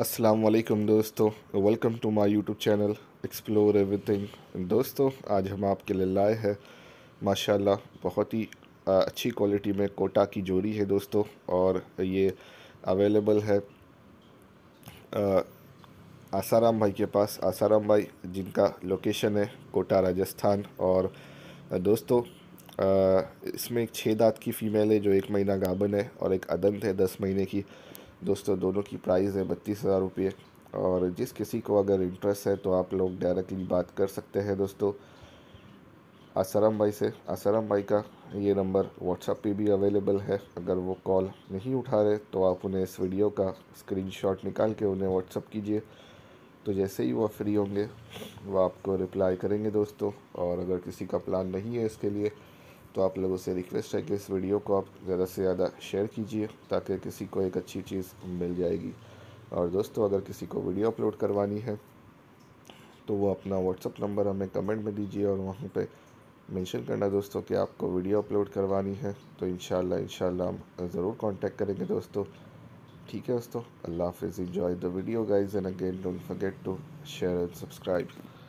अस्सलाम वालेकुम दोस्तों welcome to my YouTube channel explore everything दोस्तों आज हम आपके लिए लाए हैं माशाल्लाह बहुत ही अच्छी क्वालिटी में कोटा की जोड़ी है दोस्तों और ये अवेलेबल है आसाराम भाई के पास आसाराम भाई जिनका लोकेशन है कोटा राजस्थान और दोस्तों इसमें एक छः दाँत की फ़ीमेल है जो एक महीना गाबन है और एक अदंत है दस महीने की दोस्तों दोनों की प्राइस है बत्तीस हज़ार रुपये और जिस किसी को अगर इंटरेस्ट है तो आप लोग डायरेक्टली बात कर सकते हैं दोस्तों आसाराम भाई से आसाराम भाई का ये नंबर व्हाट्सएप पे भी अवेलेबल है अगर वो कॉल नहीं उठा रहे तो आप उन्हें इस वीडियो का स्क्रीनशॉट निकाल के उन्हें व्हाट्सअप कीजिए तो जैसे ही वह फ्री होंगे वह आपको रिप्लाई करेंगे दोस्तों और अगर किसी का प्लान नहीं है इसके लिए तो आप लोगों से रिक्वेस्ट है कि इस वीडियो को आप ज़्यादा से ज़्यादा शेयर कीजिए ताकि किसी को एक अच्छी चीज़ मिल जाएगी और दोस्तों अगर किसी को वीडियो अपलोड करवानी है तो वो अपना व्हाट्सअप नंबर हमें कमेंट में दीजिए और वहाँ पे मेंशन करना दोस्तों कि आपको वीडियो अपलोड करवानी है तो इन शाला हम ज़रूर कांटेक्ट करेंगे दोस्तों ठीक है दोस्तों अल्लाह हाफिज़ enjoy the video guys and again don't forget to share and subscribe